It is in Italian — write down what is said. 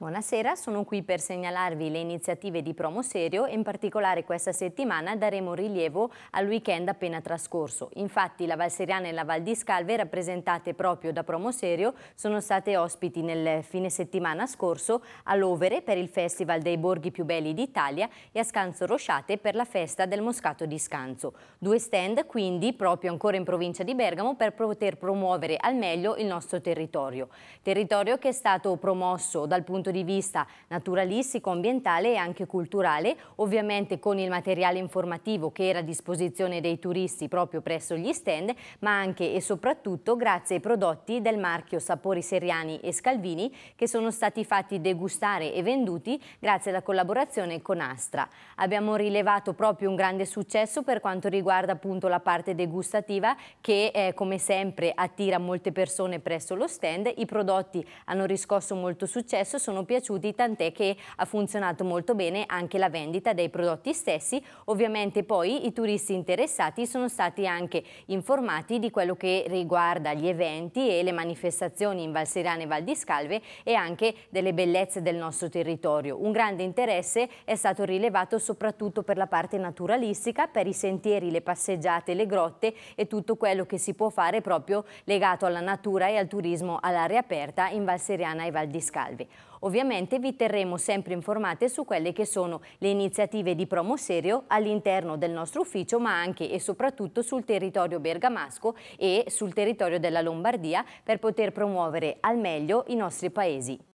Buonasera, sono qui per segnalarvi le iniziative di Promo Serio e in particolare questa settimana daremo rilievo al weekend appena trascorso. Infatti la Valseriana e la Val di Scalve rappresentate proprio da Promo Serio sono state ospiti nel fine settimana scorso a Lovere per il Festival dei Borghi più belli d'Italia e a Scanzo Rosciate per la festa del Moscato di Scanzo. Due stand quindi proprio ancora in provincia di Bergamo per poter promuovere al meglio il nostro territorio. Territorio che è stato promosso dal punto punto di vista naturalistico, ambientale e anche culturale, ovviamente con il materiale informativo che era a disposizione dei turisti proprio presso gli stand, ma anche e soprattutto grazie ai prodotti del marchio Sapori Seriani e Scalvini che sono stati fatti degustare e venduti grazie alla collaborazione con Astra. Abbiamo rilevato proprio un grande successo per quanto riguarda appunto la parte degustativa che eh, come sempre attira molte persone presso lo stand, i prodotti hanno riscosso molto successo, sono sono piaciuti tant'è che ha funzionato molto bene anche la vendita dei prodotti stessi. Ovviamente poi i turisti interessati sono stati anche informati di quello che riguarda gli eventi e le manifestazioni in Valserana e Val di Scalve e anche delle bellezze del nostro territorio. Un grande interesse è stato rilevato soprattutto per la parte naturalistica, per i sentieri, le passeggiate, le grotte e tutto quello che si può fare proprio legato alla natura e al turismo all'aria aperta in Valseriana e Val di Scalvi. Ovviamente vi terremo sempre informate su quelle che sono le iniziative di promo serio all'interno del nostro ufficio ma anche e soprattutto sul territorio bergamasco e sul territorio della Lombardia per poter promuovere al meglio i nostri paesi.